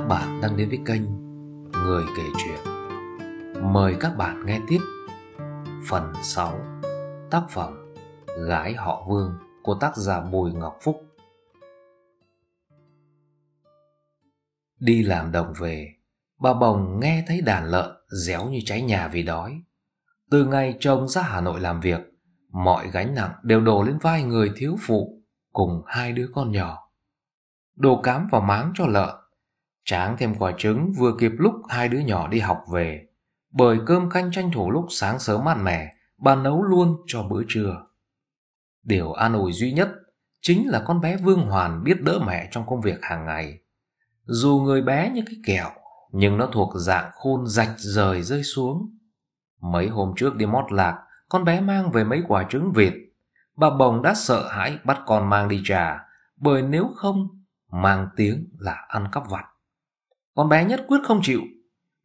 các bạn đang đến với kênh Người kể chuyện. Mời các bạn nghe tiếp phần 6 tác phẩm Gái họ Vương của tác giả Bùi Ngọc Phúc. Đi làm đồng về, bà Bồng nghe thấy đàn lợn réo như cháy nhà vì đói. Từ ngày chồng ra Hà Nội làm việc, mọi gánh nặng đều đổ lên vai người thiếu phụ cùng hai đứa con nhỏ. Đồ cám vào máng cho lợn Tráng thêm quả trứng vừa kịp lúc hai đứa nhỏ đi học về. Bởi cơm canh tranh thủ lúc sáng sớm mát mẻ, bà nấu luôn cho bữa trưa. Điều an ủi duy nhất chính là con bé Vương Hoàn biết đỡ mẹ trong công việc hàng ngày. Dù người bé như cái kẹo, nhưng nó thuộc dạng khôn rạch rời rơi xuống. Mấy hôm trước đi mót lạc, con bé mang về mấy quả trứng vịt. Bà Bồng đã sợ hãi bắt con mang đi trà, bởi nếu không, mang tiếng là ăn cắp vặt. Con bé nhất quyết không chịu.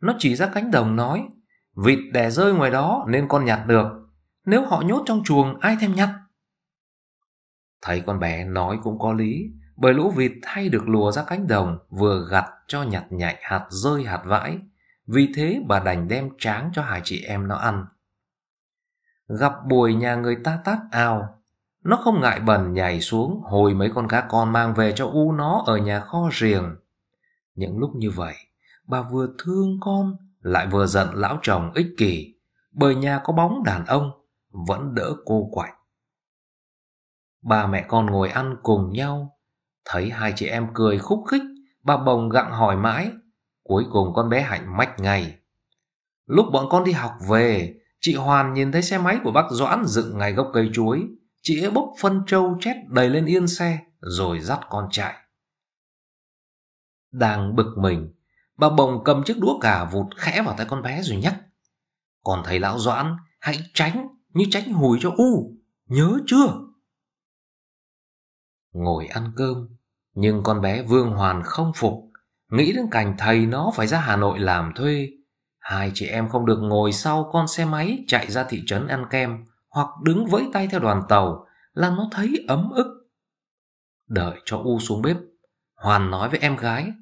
Nó chỉ ra cánh đồng nói, vịt đẻ rơi ngoài đó nên con nhặt được. Nếu họ nhốt trong chuồng ai thèm nhặt? Thấy con bé nói cũng có lý, bởi lũ vịt hay được lùa ra cánh đồng vừa gặt cho nhặt nhạnh hạt rơi hạt vãi. Vì thế bà đành đem tráng cho hai chị em nó ăn. Gặp bùi nhà người ta tát ao, nó không ngại bẩn nhảy xuống hồi mấy con cá con mang về cho u nó ở nhà kho riêng. Những lúc như vậy, bà vừa thương con, lại vừa giận lão chồng ích kỷ, bởi nhà có bóng đàn ông, vẫn đỡ cô quạnh. Ba mẹ con ngồi ăn cùng nhau, thấy hai chị em cười khúc khích, bà bồng gặng hỏi mãi, cuối cùng con bé Hạnh mách ngay. Lúc bọn con đi học về, chị Hoàn nhìn thấy xe máy của bác Doãn dựng ngay gốc cây chuối, chị ấy bốc phân trâu chét đầy lên yên xe, rồi dắt con chạy. Đang bực mình, bà bồng cầm chiếc đũa gà vụt khẽ vào tay con bé rồi nhắc. Còn thầy lão Doãn, hãy tránh, như tránh hùi cho u, nhớ chưa? Ngồi ăn cơm, nhưng con bé Vương Hoàn không phục, nghĩ đến cảnh thầy nó phải ra Hà Nội làm thuê. Hai chị em không được ngồi sau con xe máy chạy ra thị trấn ăn kem hoặc đứng vẫy tay theo đoàn tàu, là nó thấy ấm ức. Đợi cho U xuống bếp, Hoàn nói với em gái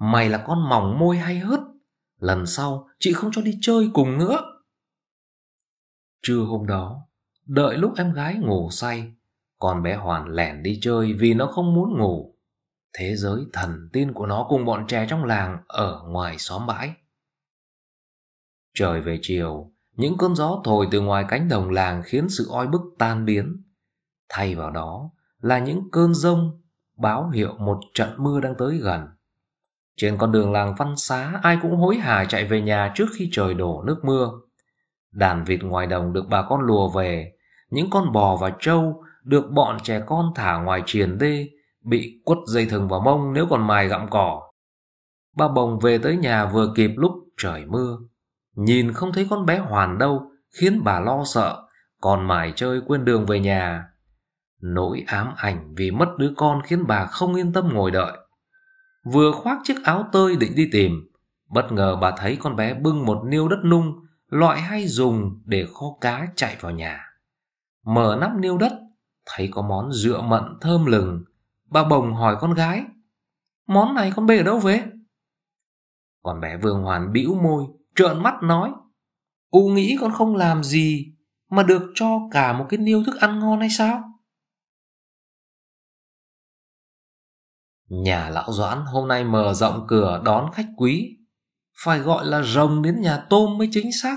Mày là con mỏng môi hay hứt Lần sau chị không cho đi chơi cùng nữa Trưa hôm đó Đợi lúc em gái ngủ say con bé Hoàn lẻn đi chơi vì nó không muốn ngủ Thế giới thần tiên của nó cùng bọn trẻ trong làng ở ngoài xóm bãi Trời về chiều Những cơn gió thổi từ ngoài cánh đồng làng khiến sự oi bức tan biến Thay vào đó là những cơn rông báo hiệu một trận mưa đang tới gần. Trên con đường làng văn xá, ai cũng hối hả chạy về nhà trước khi trời đổ nước mưa. Đàn vịt ngoài đồng được bà con lùa về, những con bò và trâu được bọn trẻ con thả ngoài triền đê, bị quất dây thừng vào mông nếu còn mài gặm cỏ. Ba bồng về tới nhà vừa kịp lúc trời mưa. Nhìn không thấy con bé Hoàn đâu, khiến bà lo sợ, còn mải chơi quên đường về nhà. Nỗi ám ảnh vì mất đứa con khiến bà không yên tâm ngồi đợi. Vừa khoác chiếc áo tơi định đi tìm, bất ngờ bà thấy con bé bưng một niêu đất nung, loại hay dùng để kho cá chạy vào nhà. Mở nắp niêu đất, thấy có món dựa mận thơm lừng. Bà bồng hỏi con gái, món này con bê ở đâu về? Con bé Vương Hoàn bĩu môi, trợn mắt nói, U nghĩ con không làm gì mà được cho cả một cái niêu thức ăn ngon hay sao? Nhà lão Doãn hôm nay mở rộng cửa đón khách quý. Phải gọi là rồng đến nhà tôm mới chính xác.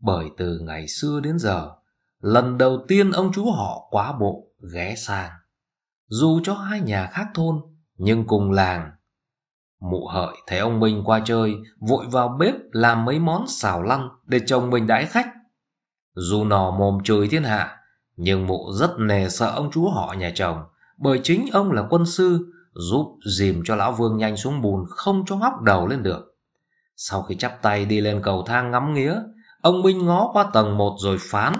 Bởi từ ngày xưa đến giờ, lần đầu tiên ông chú họ quá bộ ghé sang. Dù cho hai nhà khác thôn, nhưng cùng làng. Mụ hợi thấy ông Minh qua chơi, vội vào bếp làm mấy món xào lăn để chồng mình đãi khách. Dù nò mồm chửi thiên hạ, nhưng mụ rất nề sợ ông chú họ nhà chồng, bởi chính ông là quân sư, giúp dìm cho lão vương nhanh xuống bùn không cho hóc đầu lên được. Sau khi chắp tay đi lên cầu thang ngắm nghía, ông Minh ngó qua tầng một rồi phán.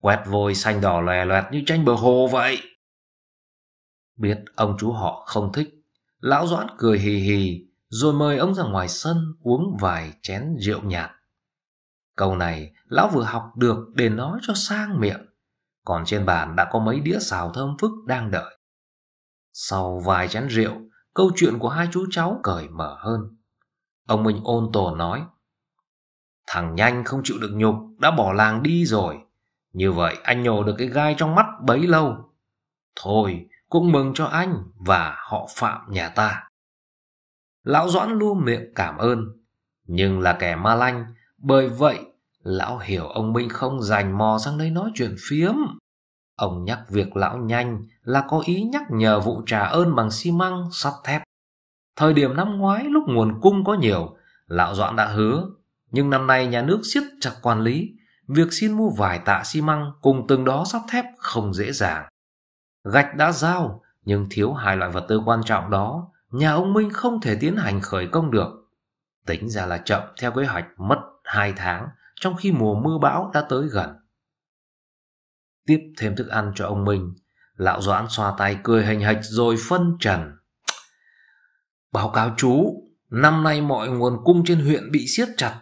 quẹt vôi xanh đỏ lòe loẹt như tranh bờ hồ vậy. Biết ông chú họ không thích, lão Doãn cười hì hì rồi mời ông ra ngoài sân uống vài chén rượu nhạt. Câu này lão vừa học được để nói cho sang miệng, còn trên bàn đã có mấy đĩa xào thơm phức đang đợi. Sau vài chén rượu, câu chuyện của hai chú cháu cởi mở hơn. Ông Minh ôn tồn nói, Thằng nhanh không chịu được nhục, đã bỏ làng đi rồi. Như vậy anh nhổ được cái gai trong mắt bấy lâu. Thôi, cũng mừng cho anh và họ phạm nhà ta. Lão Doãn luôn miệng cảm ơn, nhưng là kẻ ma lanh, bởi vậy lão hiểu ông Minh không dành mò sang đây nói chuyện phiếm. Ông nhắc việc lão nhanh là có ý nhắc nhở vụ trả ơn bằng xi măng, sắt thép. Thời điểm năm ngoái lúc nguồn cung có nhiều, Lão Doãn đã hứa, nhưng năm nay nhà nước siết chặt quản lý, việc xin mua vài tạ xi măng cùng từng đó sắt thép không dễ dàng. Gạch đã giao, nhưng thiếu hai loại vật tư quan trọng đó, nhà ông Minh không thể tiến hành khởi công được. Tính ra là chậm theo kế hoạch mất hai tháng, trong khi mùa mưa bão đã tới gần. Tiếp thêm thức ăn cho ông Minh, Lão Doãn xoa tay cười hình hạch rồi phân trần. Báo cáo chú, năm nay mọi nguồn cung trên huyện bị siết chặt.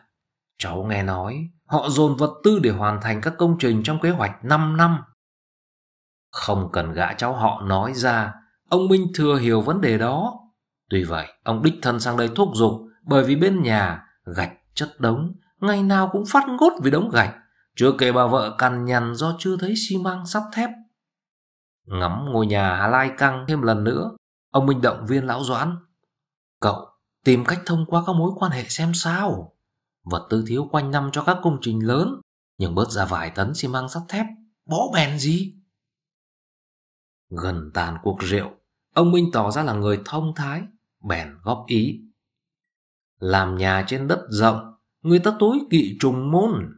Cháu nghe nói, họ dồn vật tư để hoàn thành các công trình trong kế hoạch 5 năm. Không cần gã cháu họ nói ra, ông Minh thừa hiểu vấn đề đó. Tuy vậy, ông đích thân sang đây thúc giục bởi vì bên nhà gạch chất đống, ngày nào cũng phát ngốt vì đống gạch. Chưa kể bà vợ cằn nhằn do chưa thấy xi măng sắt thép Ngắm ngôi nhà lai căng thêm lần nữa, ông Minh động viên lão Doãn. Cậu, tìm cách thông qua các mối quan hệ xem sao. Vật tư thiếu quanh năm cho các công trình lớn, nhưng bớt ra vài tấn xi măng sắt thép, bỏ bèn gì. Gần tàn cuộc rượu, ông Minh tỏ ra là người thông thái, bèn góp ý. Làm nhà trên đất rộng, người ta tối kỵ trùng môn.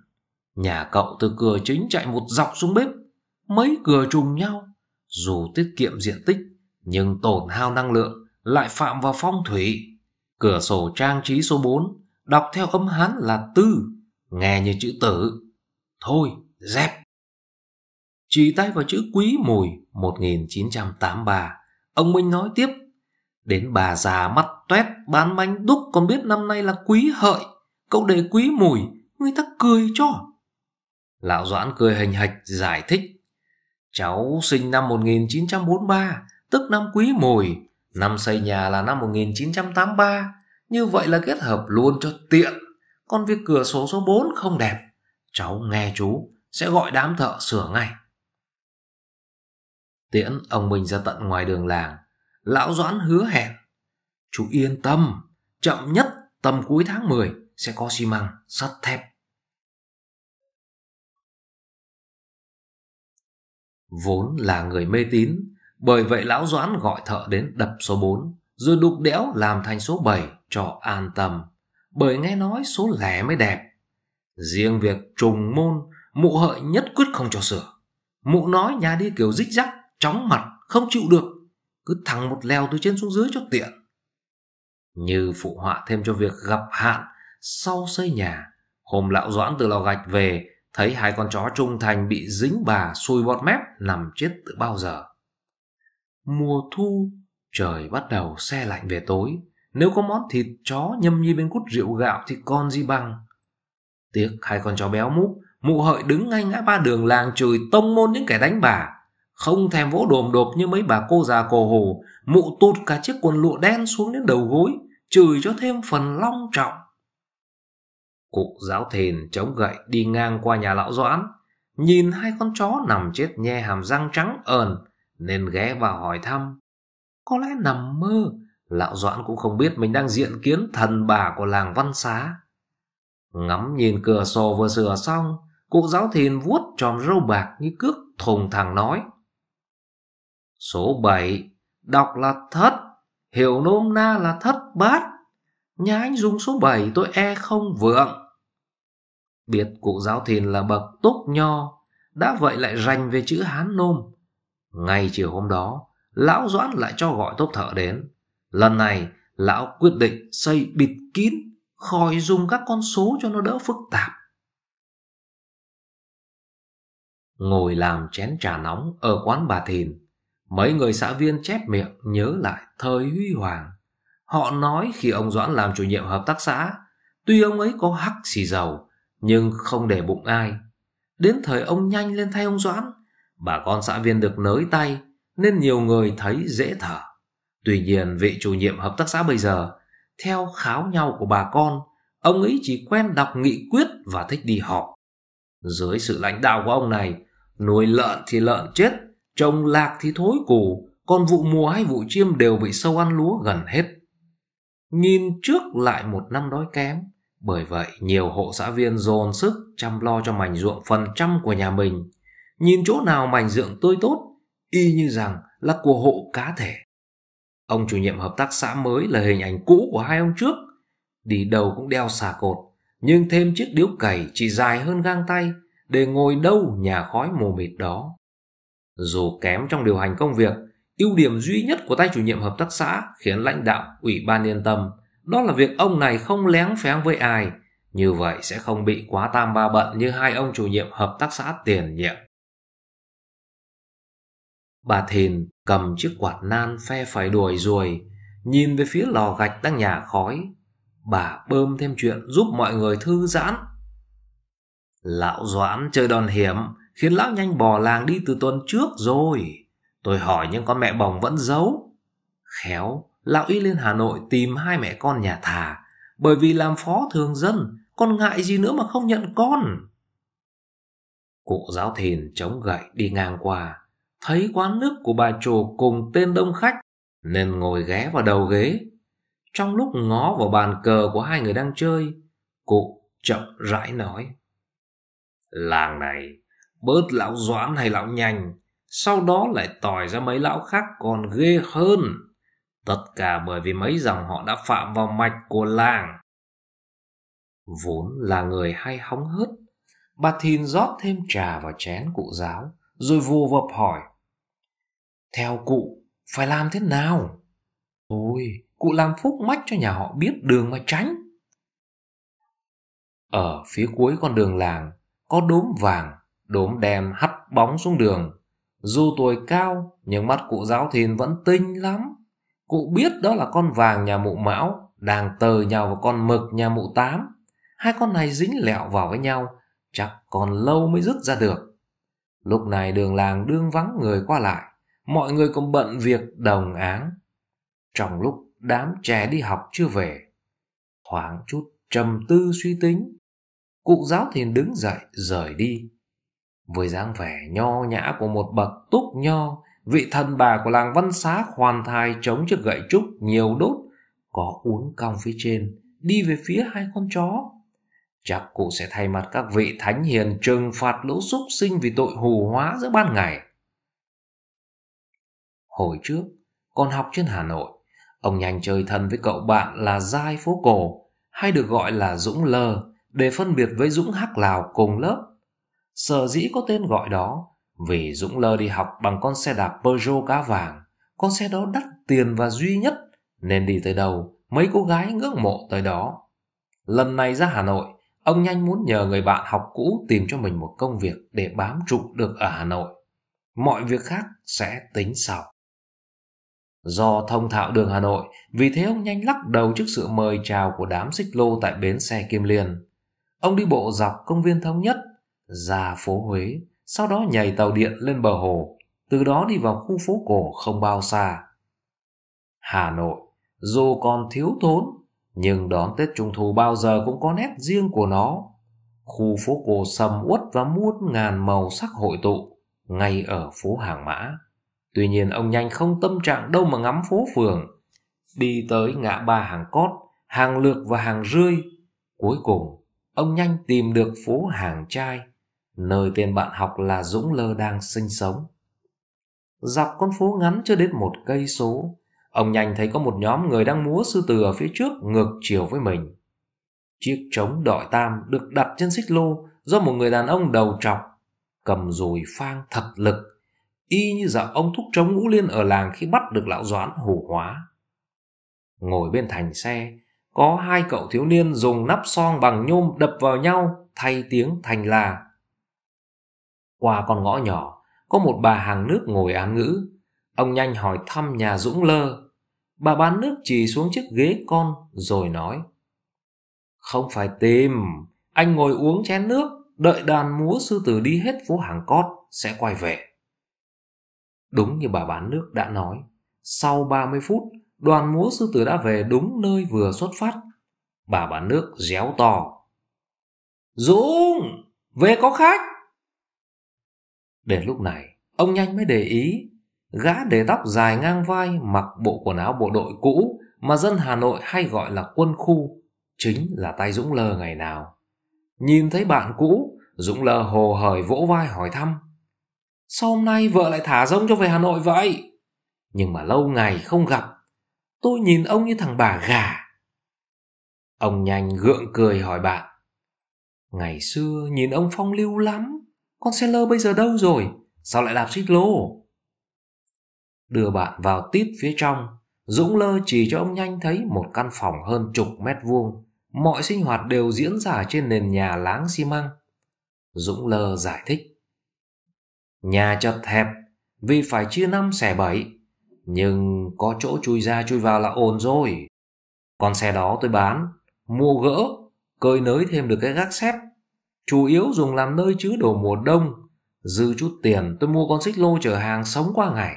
Nhà cậu từ cửa chính chạy một dọc xuống bếp, mấy cửa trùng nhau, dù tiết kiệm diện tích nhưng tổn hao năng lượng lại phạm vào phong thủy. Cửa sổ trang trí số 4 đọc theo âm hán là tư, nghe như chữ tử. Thôi, dép. Chỉ tay vào chữ quý mùi 1983, ông Minh nói tiếp. Đến bà già mắt tuét bán manh đúc còn biết năm nay là quý hợi. Cậu để quý mùi, người ta cười cho. Lão Doãn cười hình hạch giải thích Cháu sinh năm 1943, tức năm Quý Mùi, năm xây nhà là năm 1983, như vậy là kết hợp luôn cho tiện. Còn việc cửa sổ số 4 không đẹp, cháu nghe chú sẽ gọi đám thợ sửa ngay. Tiễn ông mình ra tận ngoài đường làng, lão Doãn hứa hẹn. Chú yên tâm, chậm nhất tầm cuối tháng 10 sẽ có xi măng, sắt thép Vốn là người mê tín, bởi vậy lão Doãn gọi thợ đến đập số 4, rồi đục đẽo làm thành số 7 cho an tâm, bởi nghe nói số lẻ mới đẹp. Riêng việc trùng môn, mụ hợi nhất quyết không cho sửa. Mụ nói nhà đi kiểu dích rắc, chóng mặt, không chịu được, cứ thẳng một leo từ trên xuống dưới cho tiện. Như phụ họa thêm cho việc gặp hạn sau xây nhà, hôm lão Doãn từ lò gạch về thấy hai con chó trung thành bị dính bà xui bọt mép nằm chết từ bao giờ. Mùa thu, trời bắt đầu xe lạnh về tối. Nếu có món thịt chó nhâm nhi bên cút rượu gạo thì con gì bằng. Tiếc hai con chó béo múc, mụ hợi đứng ngay ngã ba đường làng chửi tông môn những kẻ đánh bà. Không thèm vỗ đồm đột như mấy bà cô già cổ hủ, mụ tụt cả chiếc quần lụa đen xuống đến đầu gối, chửi cho thêm phần long trọng. Cụ giáo thền chống gậy đi ngang qua nhà lão Doãn, nhìn hai con chó nằm chết nhe hàm răng trắng ờn, nên ghé vào hỏi thăm. Có lẽ nằm mơ, lão Doãn cũng không biết mình đang diện kiến thần bà của làng văn xá. Ngắm nhìn cửa sổ vừa sửa xong, cụ giáo thìn vuốt tròm râu bạc như cước thùng thẳng nói. Số 7, đọc là thất, hiểu nôm na là thất bát. Nhà anh dùng số 7 tôi e không vượng Biệt cụ giáo thiền là bậc tốt nho Đã vậy lại rành về chữ Hán Nôm Ngay chiều hôm đó Lão Doãn lại cho gọi tốt thợ đến Lần này Lão quyết định xây bịt kín Khỏi dùng các con số cho nó đỡ phức tạp Ngồi làm chén trà nóng ở quán bà Thìn Mấy người xã viên chép miệng nhớ lại thời huy hoàng Họ nói khi ông Doãn làm chủ nhiệm hợp tác xã, tuy ông ấy có hắc xì dầu, nhưng không để bụng ai. Đến thời ông nhanh lên thay ông Doãn, bà con xã viên được nới tay nên nhiều người thấy dễ thở. Tuy nhiên vị chủ nhiệm hợp tác xã bây giờ, theo kháo nhau của bà con, ông ấy chỉ quen đọc nghị quyết và thích đi họp. Dưới sự lãnh đạo của ông này, nuôi lợn thì lợn chết, trồng lạc thì thối củ, còn vụ mùa hay vụ chiêm đều bị sâu ăn lúa gần hết nhìn trước lại một năm đói kém. Bởi vậy, nhiều hộ xã viên dồn sức chăm lo cho mảnh ruộng phần trăm của nhà mình. Nhìn chỗ nào mảnh ruộng tươi tốt, y như rằng là của hộ cá thể. Ông chủ nhiệm hợp tác xã mới là hình ảnh cũ của hai ông trước. Đi đầu cũng đeo xà cột, nhưng thêm chiếc điếu cày chỉ dài hơn gang tay để ngồi đâu nhà khói mù mịt đó. Dù kém trong điều hành công việc, ưu điểm duy nhất của tay chủ nhiệm hợp tác xã khiến lãnh đạo ủy ban yên tâm đó là việc ông này không lén phén với ai như vậy sẽ không bị quá tam ba bận như hai ông chủ nhiệm hợp tác xã tiền nhiệm bà thìn cầm chiếc quạt nan phe phải đuổi ruồi nhìn về phía lò gạch đang nhà khói bà bơm thêm chuyện giúp mọi người thư giãn lão doãn chơi đòn hiểm khiến lão nhanh bỏ làng đi từ tuần trước rồi Tôi hỏi nhưng con mẹ bồng vẫn giấu. Khéo, lão y lên Hà Nội tìm hai mẹ con nhà thà. Bởi vì làm phó thường dân, con ngại gì nữa mà không nhận con. Cụ giáo thìn chống gậy đi ngang qua. Thấy quán nước của bà chủ cùng tên đông khách nên ngồi ghé vào đầu ghế. Trong lúc ngó vào bàn cờ của hai người đang chơi, cụ chậm rãi nói. Làng này, bớt lão doãn hay lão nhanh, sau đó lại tỏi ra mấy lão khác còn ghê hơn. Tất cả bởi vì mấy dòng họ đã phạm vào mạch của làng. Vốn là người hay hóng hớt, bà Thìn rót thêm trà vào chén cụ giáo, rồi vô vập hỏi. Theo cụ, phải làm thế nào? Ôi, cụ làm phúc mách cho nhà họ biết đường mà tránh. Ở phía cuối con đường làng, có đốm vàng, đốm đen hắt bóng xuống đường, dù tuổi cao, nhưng mắt cụ giáo thiên vẫn tinh lắm. Cụ biết đó là con vàng nhà mụ mão, đang tờ nhau vào con mực nhà mụ tám. Hai con này dính lẹo vào với nhau, chắc còn lâu mới dứt ra được. Lúc này đường làng đương vắng người qua lại, mọi người còn bận việc đồng áng. Trong lúc đám trẻ đi học chưa về, thoáng chút trầm tư suy tính, cụ giáo thiền đứng dậy rời đi với dáng vẻ nho nhã của một bậc túc nho, vị thần bà của làng văn xá hoàn thai chống chiếc gậy trúc nhiều đốt, có uốn cong phía trên, đi về phía hai con chó. Chắc cụ sẽ thay mặt các vị thánh hiền trừng phạt lũ súc sinh vì tội hù hóa giữa ban ngày. Hồi trước, còn học trên Hà Nội, ông nhanh chơi thân với cậu bạn là Giai Phố Cổ, hay được gọi là Dũng Lơ, để phân biệt với Dũng Hắc Lào cùng lớp. Sở dĩ có tên gọi đó vì Dũng lơ đi học bằng con xe đạp Peugeot cá vàng. Con xe đó đắt tiền và duy nhất nên đi tới đâu mấy cô gái ngưỡng mộ tới đó. Lần này ra Hà Nội, ông nhanh muốn nhờ người bạn học cũ tìm cho mình một công việc để bám trụ được ở Hà Nội. Mọi việc khác sẽ tính sau. Do thông thạo đường Hà Nội, vì thế ông nhanh lắc đầu trước sự mời chào của đám xích lô tại bến xe Kim Liên. Ông đi bộ dọc công viên thống nhất, ra phố Huế, sau đó nhảy tàu điện lên bờ hồ, từ đó đi vào khu phố cổ không bao xa. Hà Nội, dù còn thiếu thốn, nhưng đón Tết Trung Thu bao giờ cũng có nét riêng của nó. Khu phố cổ sầm uất và muôn ngàn màu sắc hội tụ, ngay ở phố Hàng Mã. Tuy nhiên ông nhanh không tâm trạng đâu mà ngắm phố phường. Đi tới ngã ba hàng cót, hàng lược và hàng rươi. Cuối cùng, ông nhanh tìm được phố hàng trai nơi tên bạn học là Dũng Lơ đang sinh sống. Dọc con phố ngắn chưa đến một cây số, ông nhanh thấy có một nhóm người đang múa sư tử ở phía trước ngược chiều với mình. Chiếc trống đội tam được đặt trên xích lô do một người đàn ông đầu trọc, cầm dùi phang thật lực, y như dạo ông thúc trống ngũ liên ở làng khi bắt được lão doãn hủ hóa. Ngồi bên thành xe, có hai cậu thiếu niên dùng nắp son bằng nhôm đập vào nhau thay tiếng thành là qua con ngõ nhỏ, có một bà hàng nước ngồi án ngữ. Ông nhanh hỏi thăm nhà Dũng Lơ. Bà bán nước chỉ xuống chiếc ghế con rồi nói. Không phải tìm, anh ngồi uống chén nước, đợi đàn múa sư tử đi hết phố hàng cót sẽ quay về. Đúng như bà bán nước đã nói, sau 30 phút, đoàn múa sư tử đã về đúng nơi vừa xuất phát. Bà bán nước réo to. Dũng, về có khách! Đến lúc này, ông nhanh mới để ý, gã để tóc dài ngang vai mặc bộ quần áo bộ đội cũ mà dân Hà Nội hay gọi là quân khu, chính là tay Dũng Lơ ngày nào. Nhìn thấy bạn cũ, Dũng Lơ hồ hởi vỗ vai hỏi thăm. Sao hôm nay vợ lại thả rông cho về Hà Nội vậy? Nhưng mà lâu ngày không gặp, tôi nhìn ông như thằng bà gà. Ông nhanh gượng cười hỏi bạn. Ngày xưa nhìn ông phong lưu lắm, con xe lơ bây giờ đâu rồi? Sao lại đạp xích lô? Đưa bạn vào tít phía trong, Dũng lơ chỉ cho ông nhanh thấy một căn phòng hơn chục mét vuông. Mọi sinh hoạt đều diễn ra trên nền nhà láng xi măng. Dũng lơ giải thích. Nhà chật hẹp vì phải chia năm xẻ bảy. Nhưng có chỗ chui ra chui vào là ổn rồi. Con xe đó tôi bán, mua gỡ, cơi nới thêm được cái gác xếp chủ yếu dùng làm nơi chứa đồ mùa đông. Dư chút tiền tôi mua con xích lô chở hàng sống qua ngày.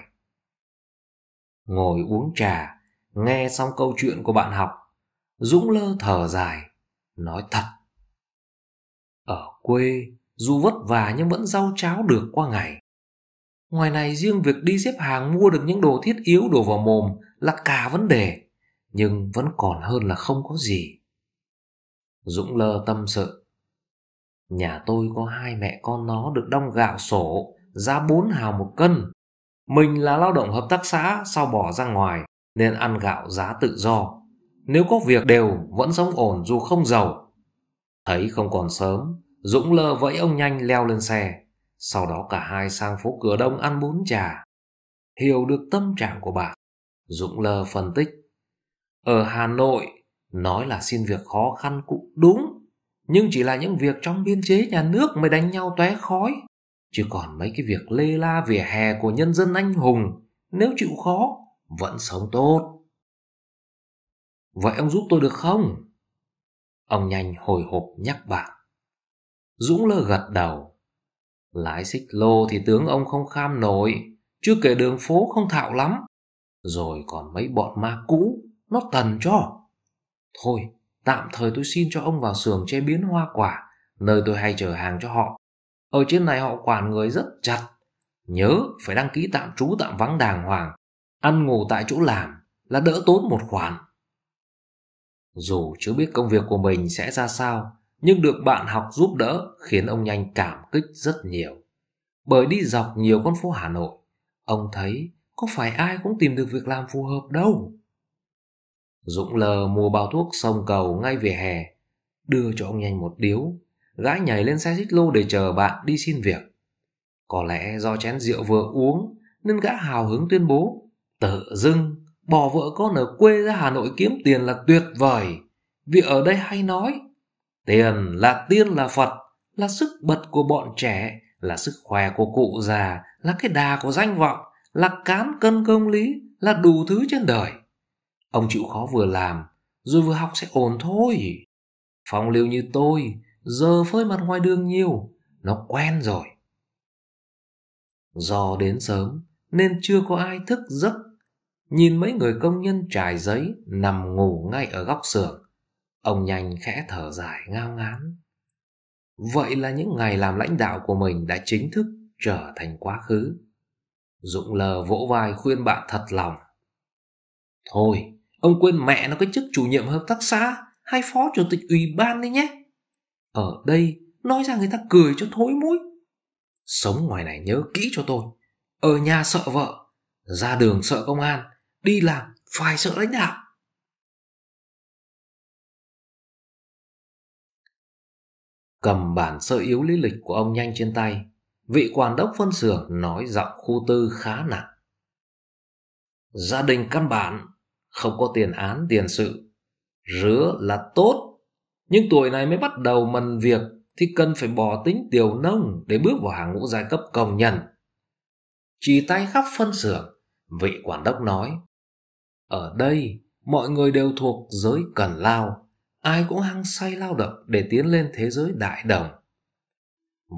Ngồi uống trà, nghe xong câu chuyện của bạn học, Dũng lơ thở dài, nói thật. Ở quê, dù vất vả nhưng vẫn rau cháo được qua ngày. Ngoài này riêng việc đi xếp hàng mua được những đồ thiết yếu đổ vào mồm là cả vấn đề, nhưng vẫn còn hơn là không có gì. Dũng lơ tâm sự. Nhà tôi có hai mẹ con nó được đong gạo sổ, giá 4 hào một cân. Mình là lao động hợp tác xã sau bỏ ra ngoài nên ăn gạo giá tự do. Nếu có việc đều vẫn sống ổn dù không giàu. Thấy không còn sớm, Dũng lơ vẫy ông nhanh leo lên xe. Sau đó cả hai sang phố cửa đông ăn bún trà. Hiểu được tâm trạng của bà, Dũng lơ phân tích. Ở Hà Nội, nói là xin việc khó khăn cũng đúng nhưng chỉ là những việc trong biên chế nhà nước mới đánh nhau tóe khói chứ còn mấy cái việc lê la vỉa hè của nhân dân anh hùng nếu chịu khó vẫn sống tốt vậy ông giúp tôi được không ông nhanh hồi hộp nhắc bạn dũng lơ gật đầu lái xích lô thì tướng ông không kham nổi chưa kể đường phố không thạo lắm rồi còn mấy bọn ma cũ nó tần cho thôi Tạm thời tôi xin cho ông vào xưởng chế biến hoa quả, nơi tôi hay chở hàng cho họ. Ở trên này họ quản người rất chặt. Nhớ phải đăng ký tạm trú tạm vắng đàng hoàng, ăn ngủ tại chỗ làm là đỡ tốn một khoản. Dù chưa biết công việc của mình sẽ ra sao, nhưng được bạn học giúp đỡ khiến ông nhanh cảm kích rất nhiều. Bởi đi dọc nhiều con phố Hà Nội, ông thấy có phải ai cũng tìm được việc làm phù hợp đâu. Dũng lờ mua bao thuốc xông cầu ngay về hè, đưa cho ông nhanh một điếu, gã nhảy lên xe xích lô để chờ bạn đi xin việc. Có lẽ do chén rượu vừa uống nên gã hào hứng tuyên bố, tự dưng bỏ vợ con ở quê ra Hà Nội kiếm tiền là tuyệt vời. Vì ở đây hay nói, tiền là tiên là Phật, là sức bật của bọn trẻ, là sức khỏe của cụ già, là cái đà của danh vọng, là cán cân công lý, là đủ thứ trên đời. Ông chịu khó vừa làm, rồi vừa học sẽ ổn thôi. Phong lưu như tôi, giờ phơi mặt ngoài đường nhiều, nó quen rồi. Do đến sớm, nên chưa có ai thức giấc. Nhìn mấy người công nhân trải giấy nằm ngủ ngay ở góc xưởng, ông nhanh khẽ thở dài ngao ngán. Vậy là những ngày làm lãnh đạo của mình đã chính thức trở thành quá khứ. Dũng lờ vỗ vai khuyên bạn thật lòng. Thôi, Ông quên mẹ nó cái chức chủ nhiệm hợp tác xã hay phó chủ tịch ủy ban đấy nhé. Ở đây nói ra người ta cười cho thối mũi. Sống ngoài này nhớ kỹ cho tôi. Ở nhà sợ vợ, ra đường sợ công an, đi làm phải sợ lãnh đạo. Cầm bản sơ yếu lý lịch của ông nhanh trên tay, vị quản đốc phân xưởng nói giọng khu tư khá nặng. Gia đình căn bản không có tiền án tiền sự. Rứa là tốt, nhưng tuổi này mới bắt đầu mần việc thì cần phải bỏ tính tiểu nông để bước vào hàng ngũ giai cấp công nhân. Chỉ tay khắp phân xưởng, vị quản đốc nói, ở đây mọi người đều thuộc giới cần lao, ai cũng hăng say lao động để tiến lên thế giới đại đồng.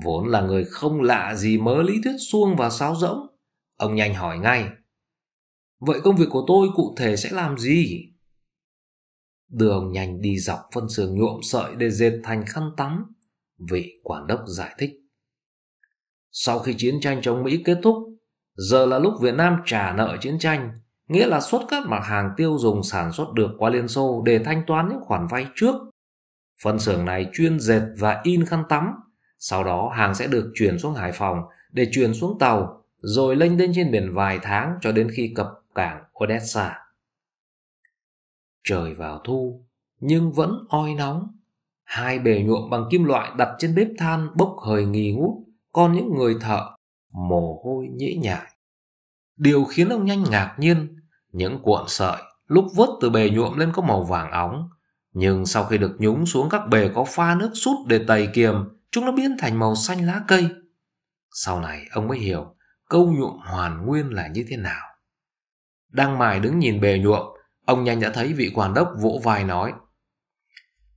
Vốn là người không lạ gì mớ lý thuyết suông và sáo rỗng, ông nhanh hỏi ngay, Vậy công việc của tôi cụ thể sẽ làm gì? Đường nhanh đi dọc phân xưởng nhuộm sợi để dệt thành khăn tắm, vị quản đốc giải thích. Sau khi chiến tranh chống Mỹ kết thúc, giờ là lúc Việt Nam trả nợ chiến tranh, nghĩa là xuất các mặt hàng tiêu dùng sản xuất được qua Liên Xô để thanh toán những khoản vay trước. Phân xưởng này chuyên dệt và in khăn tắm, sau đó hàng sẽ được chuyển xuống Hải Phòng để chuyển xuống tàu, rồi lênh đênh trên biển vài tháng cho đến khi cập cảng Odessa. Trời vào thu, nhưng vẫn oi nóng. Hai bề nhuộm bằng kim loại đặt trên bếp than bốc hơi nghi ngút, còn những người thợ mồ hôi nhễ nhại. Điều khiến ông nhanh ngạc nhiên, những cuộn sợi lúc vớt từ bề nhuộm lên có màu vàng óng, nhưng sau khi được nhúng xuống các bề có pha nước sút để tẩy kiềm, chúng nó biến thành màu xanh lá cây. Sau này ông mới hiểu câu nhuộm hoàn nguyên là như thế nào đang mải đứng nhìn bề nhuộm, ông nhanh đã thấy vị quản đốc vỗ vai nói.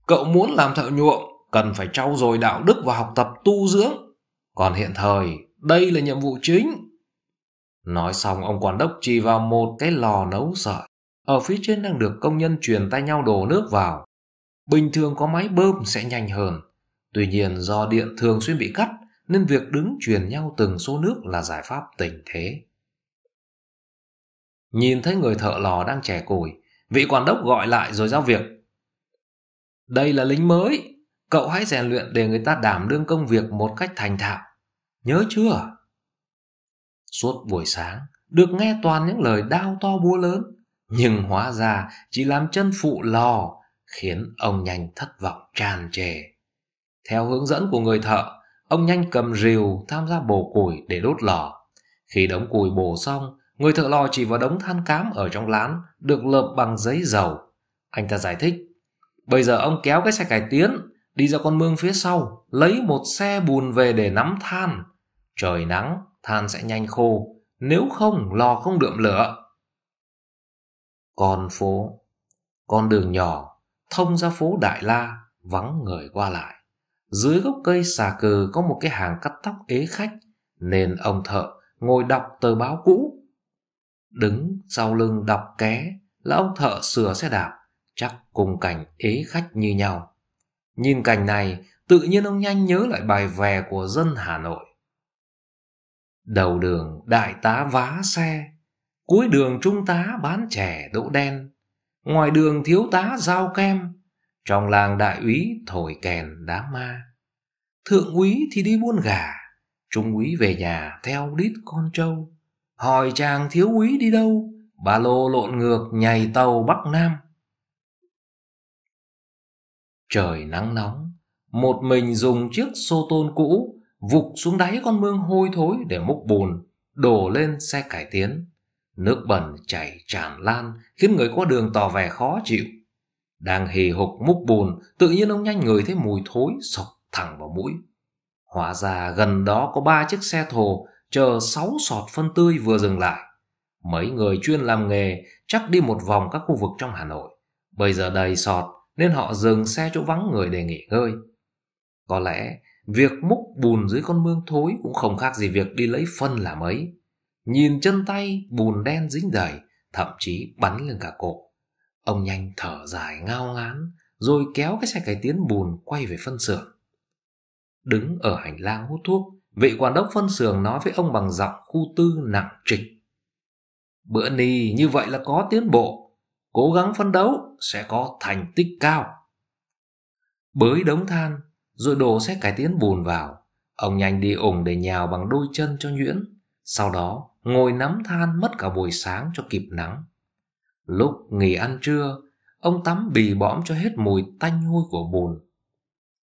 Cậu muốn làm thợ nhuộm, cần phải trau dồi đạo đức và học tập tu dưỡng. Còn hiện thời, đây là nhiệm vụ chính. Nói xong ông quản đốc chỉ vào một cái lò nấu sợi. Ở phía trên đang được công nhân truyền tay nhau đổ nước vào. Bình thường có máy bơm sẽ nhanh hơn. Tuy nhiên do điện thường xuyên bị cắt nên việc đứng truyền nhau từng số nước là giải pháp tình thế. Nhìn thấy người thợ lò đang chẻ củi, vị quản đốc gọi lại rồi giao việc. Đây là lính mới, cậu hãy rèn luyện để người ta đảm đương công việc một cách thành thạo. Nhớ chưa? Suốt buổi sáng, được nghe toàn những lời đau to búa lớn, nhưng hóa ra chỉ làm chân phụ lò, khiến ông nhanh thất vọng tràn trề. Theo hướng dẫn của người thợ, ông nhanh cầm rìu tham gia bổ củi để đốt lò. Khi đống củi bổ xong, Người thợ lò chỉ vào đống than cám ở trong lán được lợp bằng giấy dầu. Anh ta giải thích. Bây giờ ông kéo cái xe cải tiến đi ra con mương phía sau lấy một xe bùn về để nắm than. Trời nắng, than sẽ nhanh khô. Nếu không, lò không đượm lửa. Con phố, con đường nhỏ, thông ra phố Đại La, vắng người qua lại. Dưới gốc cây xà cừ có một cái hàng cắt tóc ế khách, nên ông thợ ngồi đọc tờ báo cũ đứng sau lưng đọc ké là ông thợ sửa xe đạp, chắc cùng cảnh ế khách như nhau. Nhìn cảnh này, tự nhiên ông nhanh nhớ lại bài về của dân Hà Nội. Đầu đường đại tá vá xe, cuối đường trung tá bán chè đỗ đen, ngoài đường thiếu tá giao kem, trong làng đại úy thổi kèn đá ma. Thượng úy thì đi buôn gà, trung úy về nhà theo đít con trâu hỏi chàng thiếu úy đi đâu, ba lô lộn ngược nhảy tàu Bắc Nam. Trời nắng nóng, một mình dùng chiếc xô tôn cũ vục xuống đáy con mương hôi thối để múc bùn, đổ lên xe cải tiến. Nước bẩn chảy tràn lan khiến người qua đường tỏ vẻ khó chịu. Đang hì hục múc bùn, tự nhiên ông nhanh người thấy mùi thối sộc thẳng vào mũi. Hóa ra gần đó có ba chiếc xe thồ chờ sáu sọt phân tươi vừa dừng lại. Mấy người chuyên làm nghề chắc đi một vòng các khu vực trong Hà Nội. Bây giờ đầy sọt nên họ dừng xe chỗ vắng người để nghỉ ngơi. Có lẽ việc múc bùn dưới con mương thối cũng không khác gì việc đi lấy phân là mấy. Nhìn chân tay bùn đen dính đầy, thậm chí bắn lên cả cổ. Ông nhanh thở dài ngao ngán, rồi kéo cái xe cải tiến bùn quay về phân xưởng. Đứng ở hành lang hút thuốc, Vị quản đốc phân xưởng nói với ông bằng giọng khu tư nặng trịch. Bữa nì như vậy là có tiến bộ, cố gắng phấn đấu sẽ có thành tích cao. Bới đống than, rồi đổ sẽ cải tiến bùn vào. Ông nhanh đi ủng để nhào bằng đôi chân cho nhuyễn. Sau đó ngồi nắm than mất cả buổi sáng cho kịp nắng. Lúc nghỉ ăn trưa, ông tắm bì bõm cho hết mùi tanh hôi của bùn.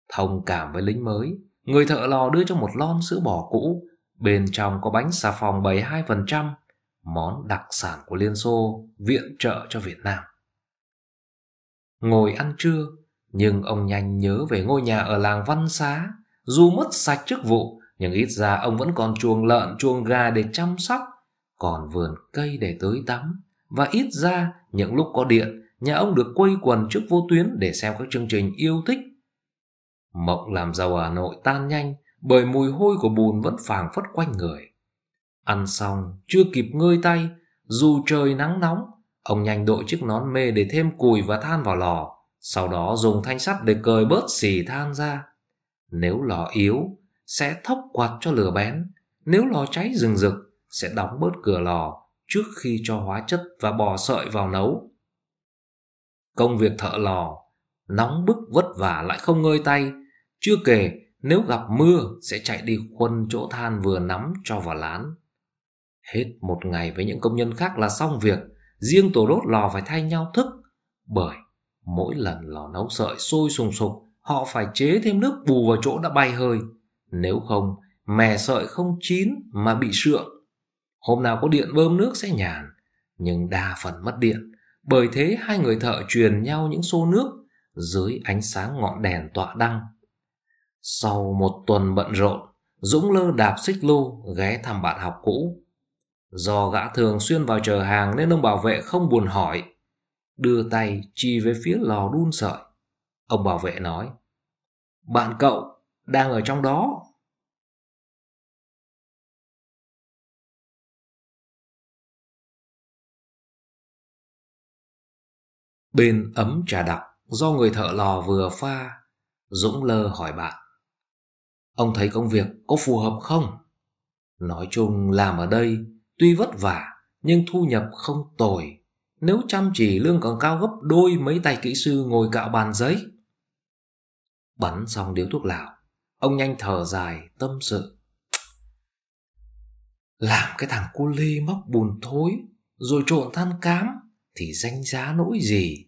Thông cảm với lính mới, Người thợ lò đưa cho một lon sữa bò cũ, bên trong có bánh xà phòng 72%, món đặc sản của Liên Xô viện trợ cho Việt Nam. Ngồi ăn trưa, nhưng ông nhanh nhớ về ngôi nhà ở làng Văn Xá. Dù mất sạch chức vụ, nhưng ít ra ông vẫn còn chuồng lợn, chuồng gà để chăm sóc, còn vườn cây để tưới tắm. Và ít ra, những lúc có điện, nhà ông được quây quần trước vô tuyến để xem các chương trình yêu thích Mộng làm giàu Hà Nội tan nhanh bởi mùi hôi của bùn vẫn phảng phất quanh người. Ăn xong, chưa kịp ngơi tay, dù trời nắng nóng, ông nhanh đội chiếc nón mê để thêm cùi và than vào lò, sau đó dùng thanh sắt để cởi bớt xì than ra. Nếu lò yếu, sẽ thốc quạt cho lửa bén, nếu lò cháy rừng rực, sẽ đóng bớt cửa lò trước khi cho hóa chất và bò sợi vào nấu. Công việc thợ lò, nóng bức vất vả lại không ngơi tay, chưa kể, nếu gặp mưa sẽ chạy đi khuân chỗ than vừa nắm cho vào lán. Hết một ngày với những công nhân khác là xong việc, riêng tổ đốt lò phải thay nhau thức. Bởi mỗi lần lò nấu sợi sôi sùng sục, họ phải chế thêm nước bù vào chỗ đã bay hơi. Nếu không, mè sợi không chín mà bị sượng. Hôm nào có điện bơm nước sẽ nhàn, nhưng đa phần mất điện. Bởi thế hai người thợ truyền nhau những xô nước dưới ánh sáng ngọn đèn tọa đăng sau một tuần bận rộn, Dũng lơ đạp xích lưu ghé thăm bạn học cũ. Do gã thường xuyên vào chờ hàng nên ông bảo vệ không buồn hỏi. Đưa tay chỉ về phía lò đun sợi. Ông bảo vệ nói, bạn cậu đang ở trong đó. Bên ấm trà đặc do người thợ lò vừa pha, Dũng lơ hỏi bạn. Ông thấy công việc có phù hợp không? Nói chung làm ở đây tuy vất vả nhưng thu nhập không tồi. Nếu chăm chỉ lương còn cao gấp đôi mấy tay kỹ sư ngồi cạo bàn giấy. Bắn xong điếu thuốc lào, ông nhanh thở dài tâm sự. Làm cái thằng cu lê móc bùn thối rồi trộn than cám thì danh giá nỗi gì.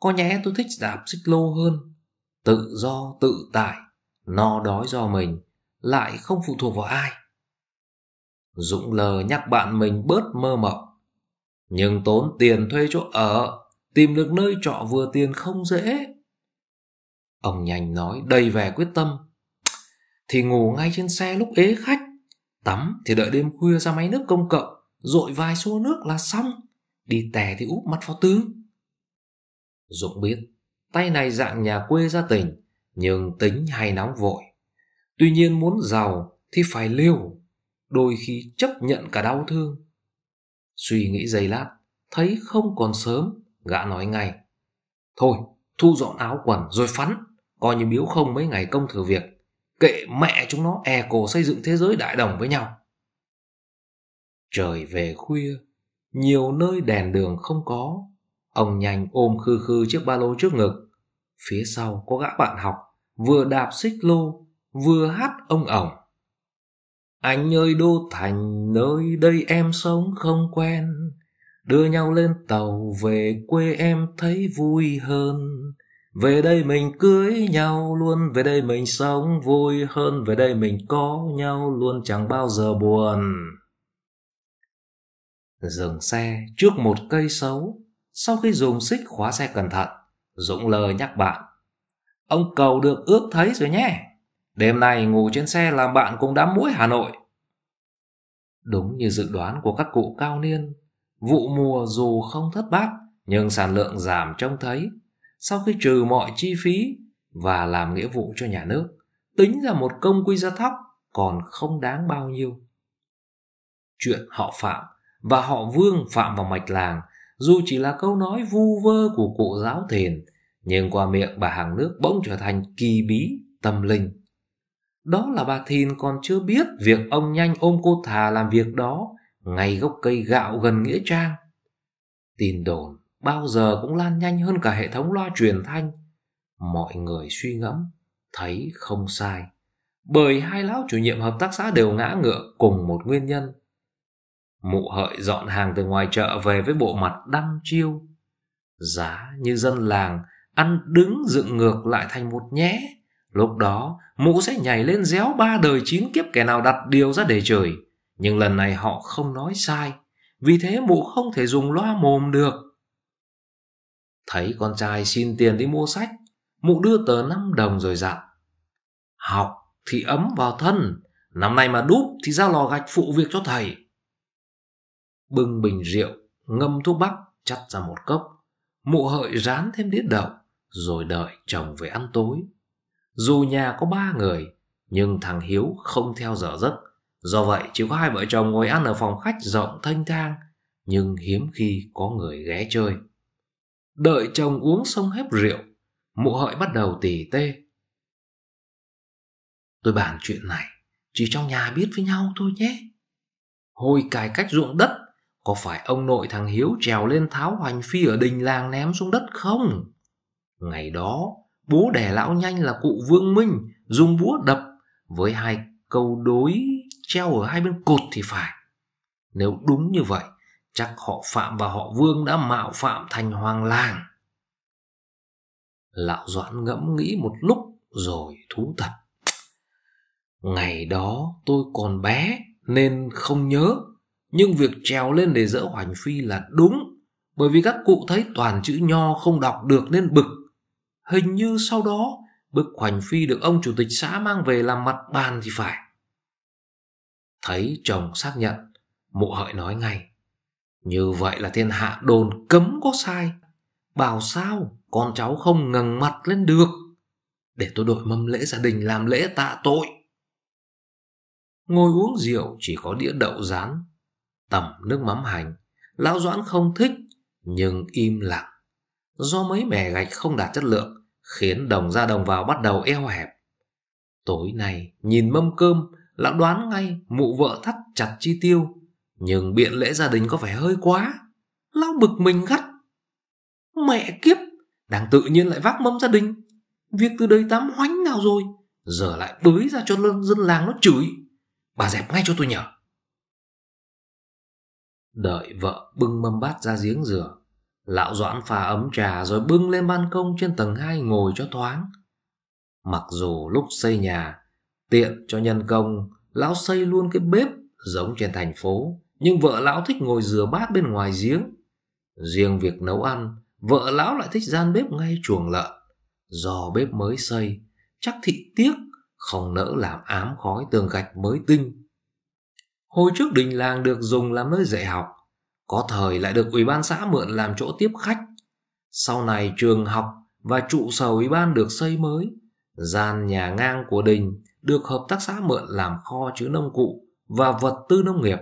Có nhẽ tôi thích đạp xích lô hơn. Tự do, tự tại, no đói do mình lại không phụ thuộc vào ai dũng lờ nhắc bạn mình bớt mơ mộng nhưng tốn tiền thuê chỗ ở tìm được nơi trọ vừa tiền không dễ ông nhanh nói đầy vẻ quyết tâm thì ngủ ngay trên xe lúc ế khách tắm thì đợi đêm khuya ra máy nước công cộng dội vài xô nước là xong đi tè thì úp mặt vào tường dũng biết tay này dạng nhà quê ra tình nhưng tính hay nóng vội. Tuy nhiên muốn giàu thì phải liều, đôi khi chấp nhận cả đau thương. Suy nghĩ giây lát, thấy không còn sớm, gã nói ngay. Thôi, thu dọn áo quần rồi phắn, coi như biếu không mấy ngày công thử việc. Kệ mẹ chúng nó e cổ xây dựng thế giới đại đồng với nhau. Trời về khuya, nhiều nơi đèn đường không có. Ông nhanh ôm khư khư chiếc ba lô trước ngực. Phía sau có gã bạn học vừa đạp xích lô, vừa hát ông ổng. Anh ơi đô thành nơi đây em sống không quen, đưa nhau lên tàu về quê em thấy vui hơn. Về đây mình cưới nhau luôn, về đây mình sống vui hơn, về đây mình có nhau luôn chẳng bao giờ buồn. Dừng xe trước một cây xấu, sau khi dùng xích khóa xe cẩn thận, Dũng lờ nhắc bạn. Ông cầu được ước thấy rồi nhé. Đêm nay ngủ trên xe làm bạn cùng đám mũi Hà Nội. Đúng như dự đoán của các cụ cao niên, vụ mùa dù không thất bát nhưng sản lượng giảm trông thấy. Sau khi trừ mọi chi phí và làm nghĩa vụ cho nhà nước, tính ra một công quy gia thóc còn không đáng bao nhiêu. Chuyện họ Phạm và họ Vương phạm vào mạch làng dù chỉ là câu nói vu vơ của cụ giáo thiền nhưng qua miệng bà hàng nước bỗng trở thành kỳ bí, tâm linh. Đó là bà Thìn còn chưa biết việc ông nhanh ôm cô thà làm việc đó ngay gốc cây gạo gần Nghĩa Trang. Tin đồn bao giờ cũng lan nhanh hơn cả hệ thống loa truyền thanh. Mọi người suy ngẫm, thấy không sai. Bởi hai lão chủ nhiệm hợp tác xã đều ngã ngựa cùng một nguyên nhân. Mụ hợi dọn hàng từ ngoài chợ về với bộ mặt đăm chiêu. Giá như dân làng ăn đứng dựng ngược lại thành một nhé. Lúc đó, mụ sẽ nhảy lên réo ba đời chín kiếp kẻ nào đặt điều ra để trời. Nhưng lần này họ không nói sai, vì thế mụ không thể dùng loa mồm được. Thấy con trai xin tiền đi mua sách, mụ đưa tờ năm đồng rồi dặn. Học thì ấm vào thân, năm nay mà đúp thì ra lò gạch phụ việc cho thầy. Bưng bình rượu, ngâm thuốc bắc, chắt ra một cốc. Mụ hợi rán thêm đĩa đậu rồi đợi chồng về ăn tối. Dù nhà có ba người, nhưng thằng Hiếu không theo giờ giấc. Do vậy chỉ có hai vợ chồng ngồi ăn ở phòng khách rộng thanh thang, nhưng hiếm khi có người ghé chơi. Đợi chồng uống xong hết rượu, mụ hợi bắt đầu tỉ tê. Tôi bàn chuyện này, chỉ trong nhà biết với nhau thôi nhé. Hồi cải cách ruộng đất, có phải ông nội thằng Hiếu trèo lên tháo hoành phi ở đình làng ném xuống đất không? Ngày đó, bố đẻ lão nhanh là cụ Vương Minh dùng búa đập với hai câu đối treo ở hai bên cột thì phải. Nếu đúng như vậy, chắc họ Phạm và họ Vương đã mạo phạm thành hoàng làng. Lão Doãn ngẫm nghĩ một lúc rồi thú thật. Ngày đó tôi còn bé nên không nhớ, nhưng việc trèo lên để dỡ hoành phi là đúng, bởi vì các cụ thấy toàn chữ nho không đọc được nên bực Hình như sau đó bức hoành phi được ông chủ tịch xã mang về làm mặt bàn thì phải. Thấy chồng xác nhận, mụ hợi nói ngay. Như vậy là thiên hạ đồn cấm có sai. Bảo sao con cháu không ngẩng mặt lên được. Để tôi đổi mâm lễ gia đình làm lễ tạ tội. Ngồi uống rượu chỉ có đĩa đậu rán, tẩm nước mắm hành. Lão Doãn không thích, nhưng im lặng do mấy mẻ gạch không đạt chất lượng khiến đồng ra đồng vào bắt đầu eo hẹp. Tối nay nhìn mâm cơm, lão đoán ngay mụ vợ thắt chặt chi tiêu, nhưng biện lễ gia đình có vẻ hơi quá. Lão bực mình gắt. Mẹ kiếp, đang tự nhiên lại vác mâm gia đình. Việc từ đây tám hoánh nào rồi, giờ lại bới ra cho lân dân làng nó chửi. Bà dẹp ngay cho tôi nhờ. Đợi vợ bưng mâm bát ra giếng rửa, Lão Doãn pha ấm trà rồi bưng lên ban công trên tầng 2 ngồi cho thoáng. Mặc dù lúc xây nhà, tiện cho nhân công, lão xây luôn cái bếp giống trên thành phố, nhưng vợ lão thích ngồi rửa bát bên ngoài giếng. Riêng việc nấu ăn, vợ lão lại thích gian bếp ngay chuồng lợn. Do bếp mới xây, chắc thị tiếc, không nỡ làm ám khói tường gạch mới tinh. Hồi trước đình làng được dùng làm nơi dạy học, có thời lại được Ủy ban xã mượn làm chỗ tiếp khách. Sau này trường học và trụ sở Ủy ban được xây mới. Gian nhà ngang của đình được hợp tác xã mượn làm kho chứa nông cụ và vật tư nông nghiệp.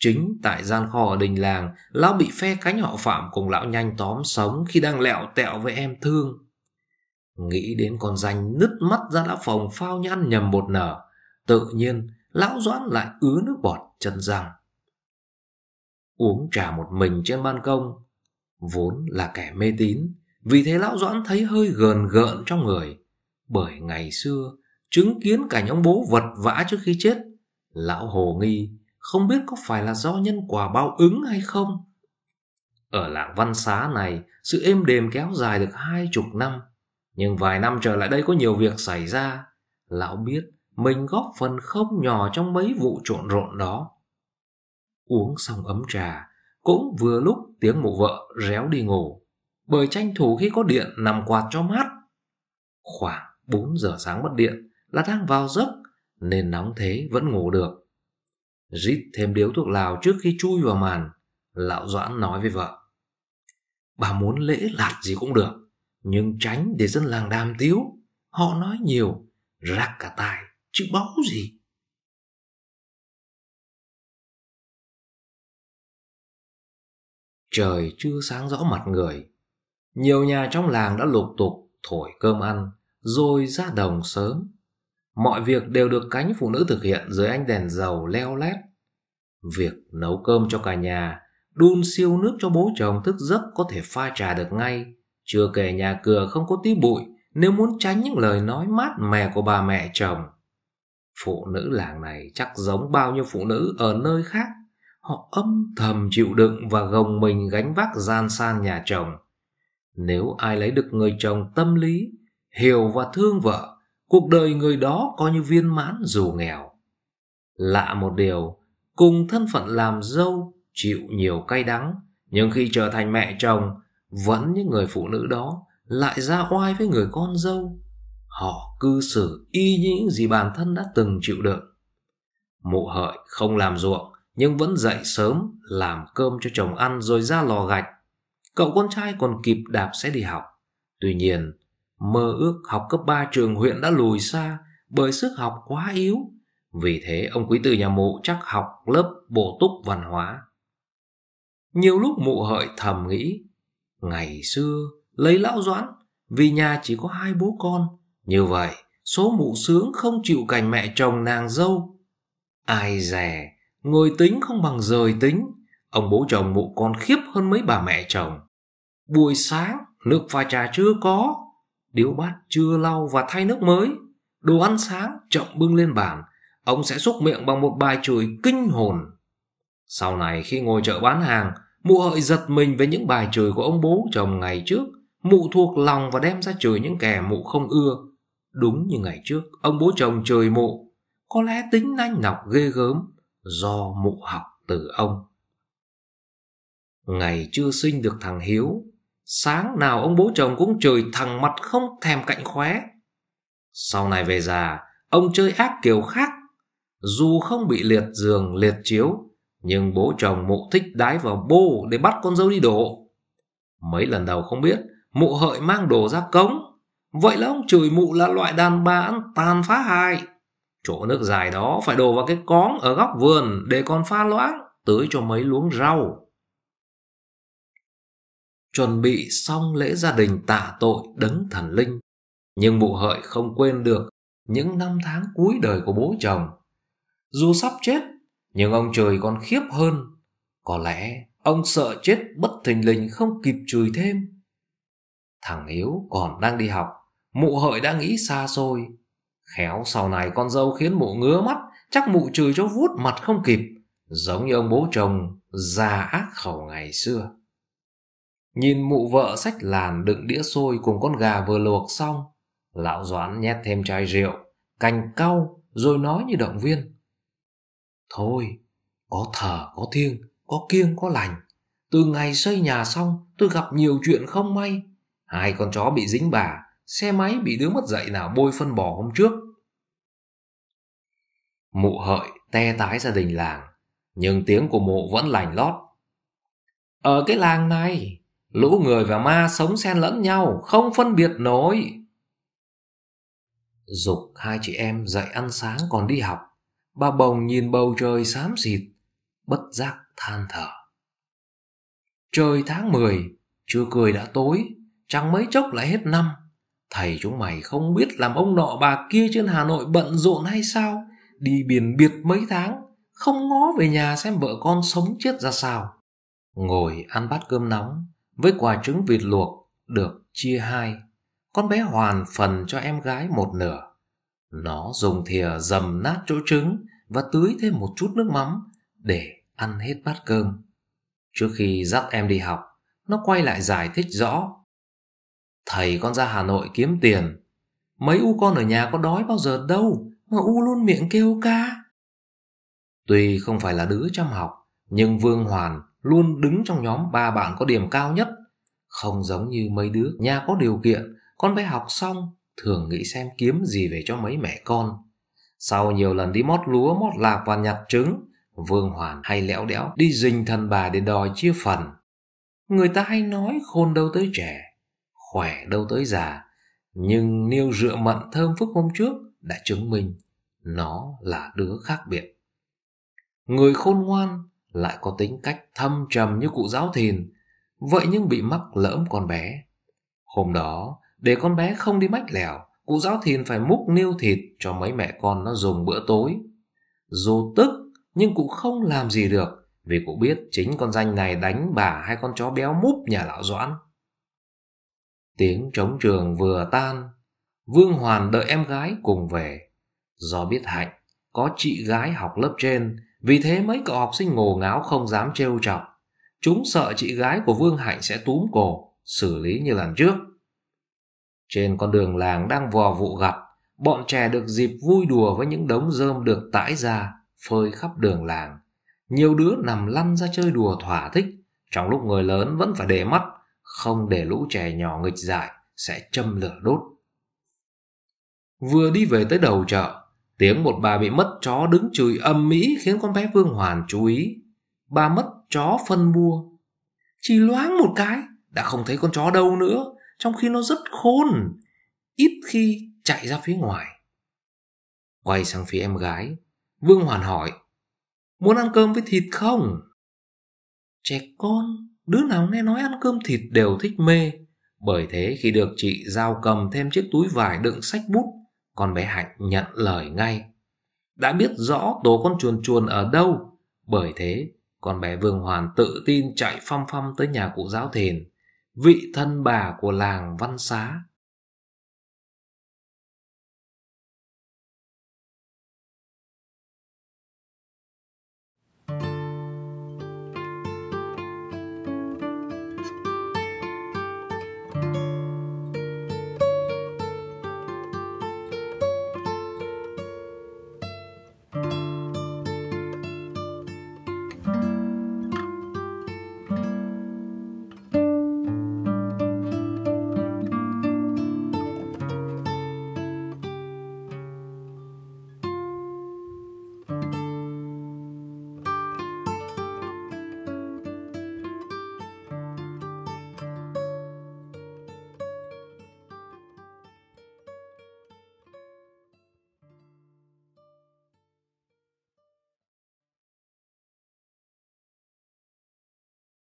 Chính tại gian kho ở đình làng, lão bị phe cánh họ phạm cùng lão nhanh tóm sống khi đang lẹo tẹo với em thương. Nghĩ đến con danh nứt mắt ra đã phòng phao nhăn nhầm một nở. Tự nhiên, lão doãn lại ứ nước bọt chân răng uống trà một mình trên ban công. Vốn là kẻ mê tín, vì thế lão Doãn thấy hơi gờn gợn trong người. Bởi ngày xưa, chứng kiến cảnh ông bố vật vã trước khi chết, lão hồ nghi không biết có phải là do nhân quả báo ứng hay không. Ở làng văn xá này, sự êm đềm kéo dài được hai chục năm. Nhưng vài năm trở lại đây có nhiều việc xảy ra. Lão biết mình góp phần không nhỏ trong mấy vụ trộn rộn đó. Uống xong ấm trà, cũng vừa lúc tiếng mụ vợ réo đi ngủ, bởi tranh thủ khi có điện nằm quạt cho mát. Khoảng 4 giờ sáng mất điện là đang vào giấc nên nóng thế vẫn ngủ được. Rít thêm điếu thuốc lào trước khi chui vào màn, lão Doãn nói với vợ. Bà muốn lễ lạt gì cũng được, nhưng tránh để dân làng đàm tiếu. Họ nói nhiều, rắc cả tai, chứ báu gì. trời chưa sáng rõ mặt người. Nhiều nhà trong làng đã lục tục thổi cơm ăn, rồi ra đồng sớm. Mọi việc đều được cánh phụ nữ thực hiện dưới ánh đèn dầu leo lét. Việc nấu cơm cho cả nhà, đun siêu nước cho bố chồng thức giấc có thể pha trà được ngay. Chưa kể nhà cửa không có tí bụi nếu muốn tránh những lời nói mát mẻ của bà mẹ chồng. Phụ nữ làng này chắc giống bao nhiêu phụ nữ ở nơi khác họ âm thầm chịu đựng và gồng mình gánh vác gian san nhà chồng. Nếu ai lấy được người chồng tâm lý, hiểu và thương vợ, cuộc đời người đó coi như viên mãn dù nghèo. Lạ một điều, cùng thân phận làm dâu chịu nhiều cay đắng, nhưng khi trở thành mẹ chồng, vẫn những người phụ nữ đó lại ra oai với người con dâu. Họ cư xử y như những gì bản thân đã từng chịu đựng. Mụ hợi không làm ruộng, nhưng vẫn dậy sớm làm cơm cho chồng ăn rồi ra lò gạch. Cậu con trai còn kịp đạp xe đi học. Tuy nhiên, mơ ước học cấp 3 trường huyện đã lùi xa bởi sức học quá yếu. Vì thế ông quý tử nhà mụ chắc học lớp bổ túc văn hóa. Nhiều lúc mụ hợi thầm nghĩ, ngày xưa lấy lão doãn vì nhà chỉ có hai bố con. Như vậy, số mụ sướng không chịu cành mẹ chồng nàng dâu. Ai dè Người tính không bằng rời tính. Ông bố chồng mụ con khiếp hơn mấy bà mẹ chồng. Buổi sáng, nước pha trà chưa có. Điếu bát chưa lau và thay nước mới. Đồ ăn sáng chậm bưng lên bàn. Ông sẽ xúc miệng bằng một bài chửi kinh hồn. Sau này khi ngồi chợ bán hàng, mụ hợi giật mình với những bài chửi của ông bố chồng ngày trước. Mụ thuộc lòng và đem ra chửi những kẻ mụ không ưa. Đúng như ngày trước, ông bố chồng chửi mụ. Có lẽ tính nanh nọc ghê gớm, do mụ học từ ông. Ngày chưa sinh được thằng Hiếu, sáng nào ông bố chồng cũng chửi thằng mặt không thèm cạnh khóe. Sau này về già, ông chơi ác kiểu khác. Dù không bị liệt giường, liệt chiếu, nhưng bố chồng mụ thích đái vào bô để bắt con dâu đi đổ. Mấy lần đầu không biết, mụ hợi mang đồ ra cống. Vậy là ông chửi mụ là loại đàn bà ăn tàn phá hại chỗ nước dài đó phải đổ vào cái cóng ở góc vườn để còn pha loãng tưới cho mấy luống rau chuẩn bị xong lễ gia đình tạ tội đấng thần linh nhưng mụ hợi không quên được những năm tháng cuối đời của bố chồng dù sắp chết nhưng ông trời còn khiếp hơn có lẽ ông sợ chết bất thình lình không kịp chùi thêm thằng yếu còn đang đi học mụ hợi đã nghĩ xa xôi Khéo sau này con dâu khiến mụ ngứa mắt, chắc mụ chửi cho vuốt mặt không kịp, giống như ông bố chồng già ác khẩu ngày xưa. Nhìn mụ vợ sách làn đựng đĩa xôi cùng con gà vừa luộc xong, lão Doãn nhét thêm chai rượu, cành cau rồi nói như động viên. Thôi, có thờ, có thiêng, có kiêng, có lành. Từ ngày xây nhà xong, tôi gặp nhiều chuyện không may. Hai con chó bị dính bà, xe máy bị đứa mất dậy nào bôi phân bò hôm trước. Mụ hợi te tái gia đình làng, nhưng tiếng của mụ vẫn lành lót. Ở cái làng này, lũ người và ma sống xen lẫn nhau, không phân biệt nổi. Dục hai chị em dậy ăn sáng còn đi học, bà bồng nhìn bầu trời xám xịt, bất giác than thở. Trời tháng 10, chưa cười đã tối, chẳng mấy chốc lại hết năm. Thầy chúng mày không biết làm ông nọ bà kia trên Hà Nội bận rộn hay sao? Đi biển biệt mấy tháng, không ngó về nhà xem vợ con sống chết ra sao. Ngồi ăn bát cơm nóng với quả trứng vịt luộc được chia hai. Con bé hoàn phần cho em gái một nửa. Nó dùng thìa dầm nát chỗ trứng và tưới thêm một chút nước mắm để ăn hết bát cơm. Trước khi dắt em đi học, nó quay lại giải thích rõ Thầy con ra Hà Nội kiếm tiền. Mấy u con ở nhà có đói bao giờ đâu mà u luôn miệng kêu ca. Tuy không phải là đứa chăm học, nhưng Vương Hoàn luôn đứng trong nhóm ba bạn có điểm cao nhất. Không giống như mấy đứa nhà có điều kiện, con bé học xong thường nghĩ xem kiếm gì về cho mấy mẹ con. Sau nhiều lần đi mót lúa, mót lạc và nhặt trứng, Vương Hoàn hay lẽo đẽo đi dình thần bà để đòi chia phần. Người ta hay nói khôn đâu tới trẻ, khỏe đâu tới già nhưng niêu rượu mận thơm phức hôm trước đã chứng minh nó là đứa khác biệt người khôn ngoan lại có tính cách thâm trầm như cụ giáo thìn vậy nhưng bị mắc lỡm con bé hôm đó để con bé không đi mách lẻo cụ giáo thìn phải múc niêu thịt cho mấy mẹ con nó dùng bữa tối dù tức nhưng cụ không làm gì được vì cụ biết chính con danh này đánh bà hay con chó béo múp nhà lão doãn Tiếng trống trường vừa tan, Vương Hoàn đợi em gái cùng về. Do biết Hạnh, có chị gái học lớp trên, vì thế mấy cậu học sinh ngồ ngáo không dám trêu chọc. Chúng sợ chị gái của Vương Hạnh sẽ túm cổ, xử lý như lần trước. Trên con đường làng đang vò vụ gặt, bọn trẻ được dịp vui đùa với những đống rơm được tải ra, phơi khắp đường làng. Nhiều đứa nằm lăn ra chơi đùa thỏa thích, trong lúc người lớn vẫn phải để mắt không để lũ trẻ nhỏ nghịch dại sẽ châm lửa đốt. Vừa đi về tới đầu chợ, tiếng một bà bị mất chó đứng chửi âm mỹ khiến con bé Vương Hoàn chú ý. Bà mất chó phân bua. Chỉ loáng một cái, đã không thấy con chó đâu nữa, trong khi nó rất khôn, ít khi chạy ra phía ngoài. Quay sang phía em gái, Vương Hoàn hỏi, muốn ăn cơm với thịt không? Trẻ con, Đứa nào nghe nói ăn cơm thịt đều thích mê. Bởi thế khi được chị giao cầm thêm chiếc túi vải đựng sách bút, con bé Hạnh nhận lời ngay. Đã biết rõ tổ con chuồn chuồn ở đâu, bởi thế con bé Vương Hoàn tự tin chạy phong phong tới nhà cụ giáo thìn, vị thân bà của làng Văn Xá.